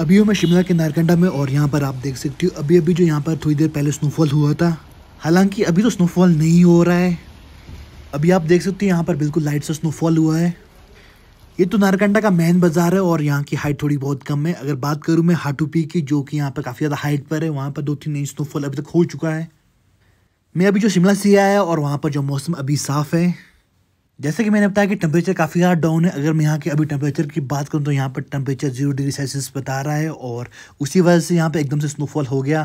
अभी हूँ मैं शिमला के नारकंडा में और यहाँ पर आप देख सकते हो अभी अभी जो यहाँ पर थोड़ी देर पहले स्नोफॉल हुआ था हालांकि अभी तो स्नोफॉल नहीं हो रहा है अभी आप देख सकते हो यहाँ पर बिल्कुल लाइट सा स्नोफॉल हुआ है ये तो नारकंडा का मेन बाज़ार है और यहाँ की हाइट थोड़ी बहुत कम है अगर बात करूँ मैं हाटू पी की जो कि यहाँ पर काफ़ी ज़्यादा हाइट पर है वहाँ पर दो तीन इंच स्नोफॉल अभी तक हो चुका है मैं अभी जो शिमला से आया और वहाँ पर जो मौसम अभी साफ़ है जैसे कि मैंने बताया कि टेम्परेचर काफ़ी ज़्यादा डाउन है अगर मैं यहाँ के अभी टेम्परेचर की बात करूँ तो यहाँ पर टेम्परेचर जीरो डिग्री सेल्सियस बता रहा है और उसी वजह से यहाँ पर एकदम से स्नोफॉल हो गया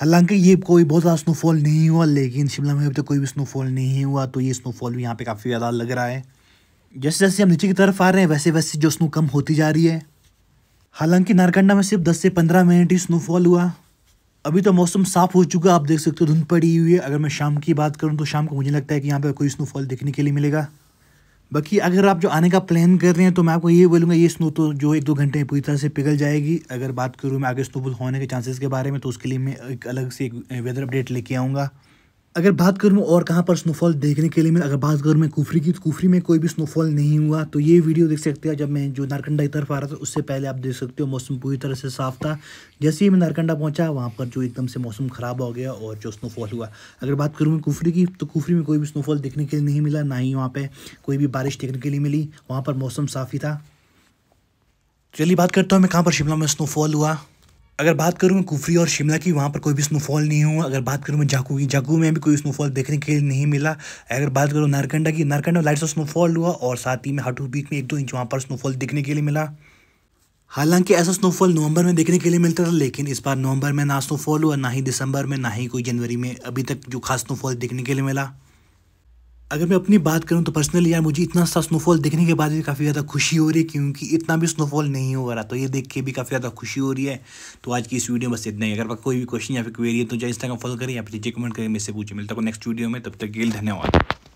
हालांकि ये कोई बहुत ज़्यादा स्नोफॉल नहीं हुआ लेकिन शिमला में अभी तक तो कोई भी स्नोफॉल नहीं हुआ तो ये स्नोफॉल भी यहाँ पर काफ़ी ज़्यादा लग रहा है जैसे जैसे हम नीचे की तरफ आ रहे हैं वैसे वैसे जो स्नो कम होती जा रही है हालांकि नारकंडा में सिर्फ 10 से 15 मिनट ही स्नोफॉल हुआ अभी तो मौसम साफ़ हो चुका है आप देख सकते हो धुंध पड़ी हुई है अगर मैं शाम की बात करूँ तो शाम को मुझे लगता है कि यहाँ पर कोई स्नोफॉल देखने के लिए मिलेगा बाकी अगर आप जो आने का प्लान कर रहे हैं तो मैं आपको ये बोलूँगा ये स्नो तो जो एक दो घंटे में पूरी तरह से पिघल जाएगी अगर बात करूँ मैं आगे स्नोफॉल होने के चांसेस के बारे में तो उसके लिए मैं एक अलग से एक वेदर अपडेट लेके आऊँगा अगर बात करूँ और कहाँ पर स्नोफॉल देखने के लिए मिल अगर बात करूँ मैं कुफरी की तो कुफरी में कोई भी स्नोफॉल नहीं हुआ तो ये वीडियो देख सकते हैं जब मैं जो नारकंडा की तरफ आ रहा था उससे पहले आप देख सकते हो मौसम पूरी तरह से साफ था जैसे ही मैं नारकंडा पहुँचा वहाँ पर जो एकदम से मौसम ख़राब हो गया और जो स्नोफॉल हुआ अगर बात करूँ मैं कुफरी की तो कुफरी में कोई भी स्नोफॉल देखने के लिए नहीं मिला ना ही वहाँ पर कोई भी बारिश देखने के लिए मिली वहाँ पर मौसम साफ़ ही था चलिए बात करता हूँ मैं कहाँ पर शिमला में स्नोफॉल हुआ अगर बात करूँ मैं कुफरी और शिमला की वहाँ पर कोई भी स्नोफॉल नहीं हुआ अगर बात करूँ मैं जाकू की जाकू में भी कोई स्नोफॉल देखने के लिए नहीं मिला अगर बात करूँ नारकंडा की नारकंडा लाइट्स ऑफ स्नोफॉल हुआ और साथ ही में हाटू पीक में एक दो इंच वहाँ पर स्नोफॉल देखने के लिए मिला हालांकि ऐसा स्नोफॉल नवंबर में देखने के लिए मिलता था लेकिन इस बार नवंबर में ना स्नोफॉल हुआ ना ही दिसंबर में ना ही कोई जनवरी में अभी तक जो खास स्नोफॉल देखने के लिए मिला अगर मैं अपनी बात करूं तो पर्सनली यार मुझे इतना सा स्नोफॉल देखने के बाद भी काफ़ी ज़्यादा खुशी हो रही है क्योंकि इतना भी स्नोफॉल नहीं हो रहा तो ये देख के भी काफ़ी ज़्यादा खुशी हो रही है तो आज की इस वीडियो में बस इतना ही अगर कोई भी क्वेश्चन या फिर क्वेरी है तो चाहे इंस्टाग्राम फॉलो करें या फिर नीचे कमेंट करें मेरे से पूछे मिलता है नेक्स्ट वीडियो में तब तक के लिए धन्यवाद